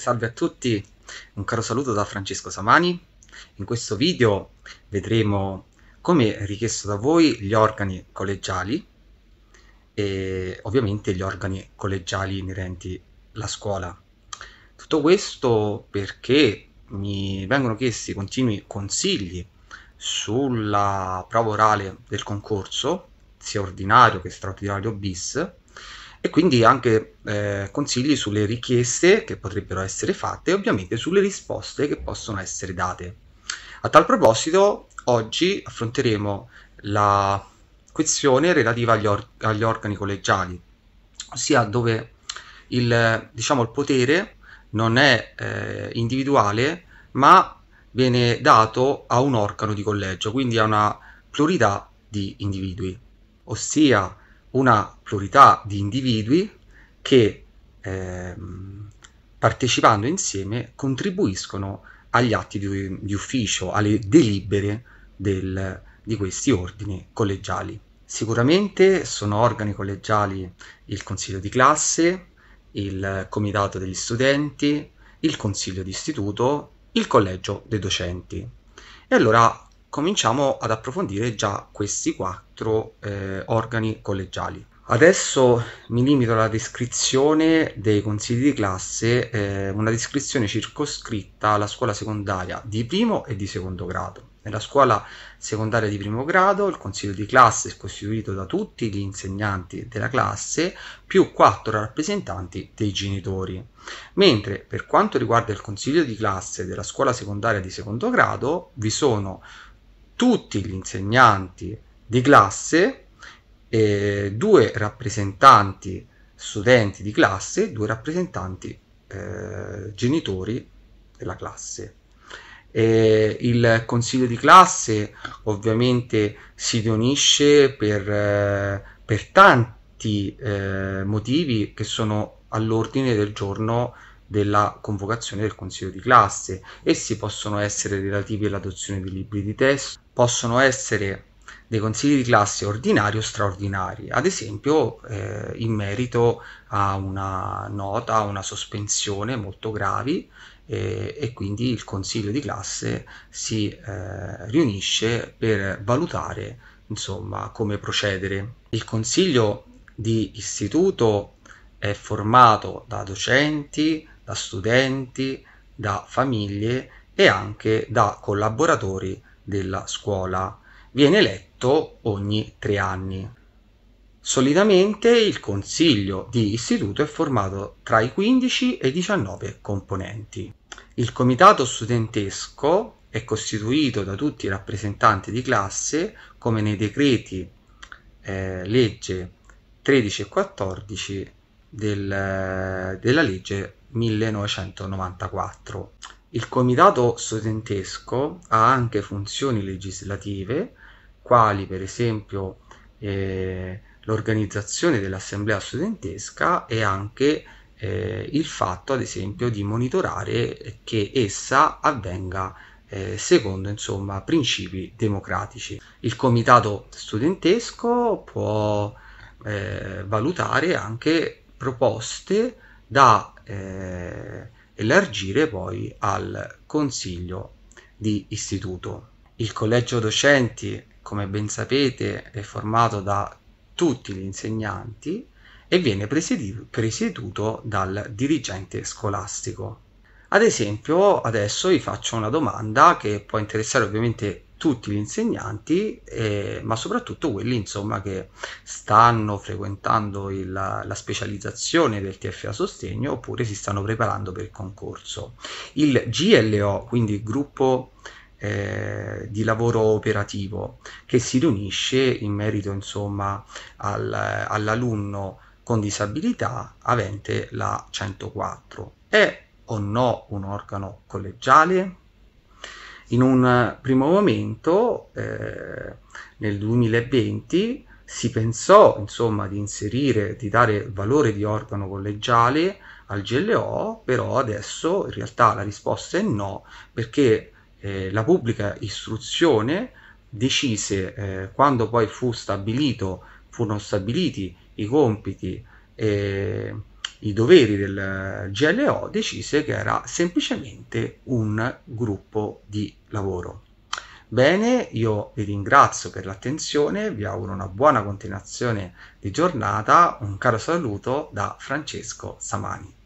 Salve a tutti, un caro saluto da Francesco Samani. In questo video vedremo come richiesto da voi gli organi collegiali e ovviamente gli organi collegiali inerenti alla scuola. Tutto questo perché mi vengono chiesti continui consigli sulla prova orale del concorso, sia ordinario che straordinario bis, e quindi anche eh, consigli sulle richieste che potrebbero essere fatte e ovviamente sulle risposte che possono essere date. A tal proposito, oggi affronteremo la questione relativa agli, or- agli organi collegiali, ossia dove il, diciamo, il potere non è eh, individuale ma viene dato a un organo di collegio, quindi a una pluralità di individui, ossia una pluralità di individui che eh, partecipando insieme contribuiscono agli atti di, di ufficio, alle delibere del, di questi ordini collegiali. Sicuramente sono organi collegiali il consiglio di classe, il comitato degli studenti, il consiglio di istituto, il collegio dei docenti. E allora cominciamo ad approfondire già questi quattro eh, organi collegiali. Adesso mi limito alla descrizione dei consigli di classe, eh, una descrizione circoscritta alla scuola secondaria di primo e di secondo grado. Nella scuola secondaria di primo grado il consiglio di classe è costituito da tutti gli insegnanti della classe più quattro rappresentanti dei genitori, mentre per quanto riguarda il consiglio di classe della scuola secondaria di secondo grado vi sono tutti gli insegnanti di classe, eh, due rappresentanti studenti di classe, due rappresentanti eh, genitori della classe. Eh, il consiglio di classe ovviamente si riunisce per, eh, per tanti eh, motivi che sono all'ordine del giorno della convocazione del consiglio di classe. Essi possono essere relativi all'adozione di libri di testo, possono essere dei consigli di classe ordinari o straordinari, ad esempio eh, in merito a una nota, a una sospensione molto gravi eh, e quindi il consiglio di classe si eh, riunisce per valutare insomma come procedere. Il consiglio di istituto è formato da docenti, da studenti, da famiglie e anche da collaboratori della scuola. Viene eletto ogni tre anni. Solitamente il consiglio di istituto è formato tra i 15 e i 19 componenti. Il comitato studentesco è costituito da tutti i rappresentanti di classe come nei decreti eh, legge 13 e 14 del, della legge 1994. Il comitato studentesco ha anche funzioni legislative, quali per esempio eh, l'organizzazione dell'assemblea studentesca e anche eh, il fatto ad esempio di monitorare che essa avvenga eh, secondo insomma principi democratici. Il comitato studentesco può eh, valutare anche proposte da eh, elargire poi al consiglio di istituto. Il collegio docenti, come ben sapete, è formato da tutti gli insegnanti e viene presieduto dal dirigente scolastico. Ad esempio, adesso vi faccio una domanda che può interessare ovviamente tutti gli insegnanti, eh, ma soprattutto quelli insomma, che stanno frequentando il, la specializzazione del TFA sostegno oppure si stanno preparando per il concorso. Il GLO, quindi gruppo eh, di lavoro operativo, che si riunisce in merito insomma, al, all'alunno con disabilità avente la 104. È o no un organo collegiale? In un primo momento, eh, nel 2020, si pensò insomma di inserire, di dare valore di organo collegiale al GLO, però adesso in realtà la risposta è no, perché eh, la pubblica istruzione decise, eh, quando poi fu stabilito, furono stabiliti i compiti eh, i doveri del GLO, decise che era semplicemente un gruppo di lavoro. Bene, io vi ringrazio per l'attenzione, vi auguro una buona continuazione di giornata, un caro saluto da Francesco Samani.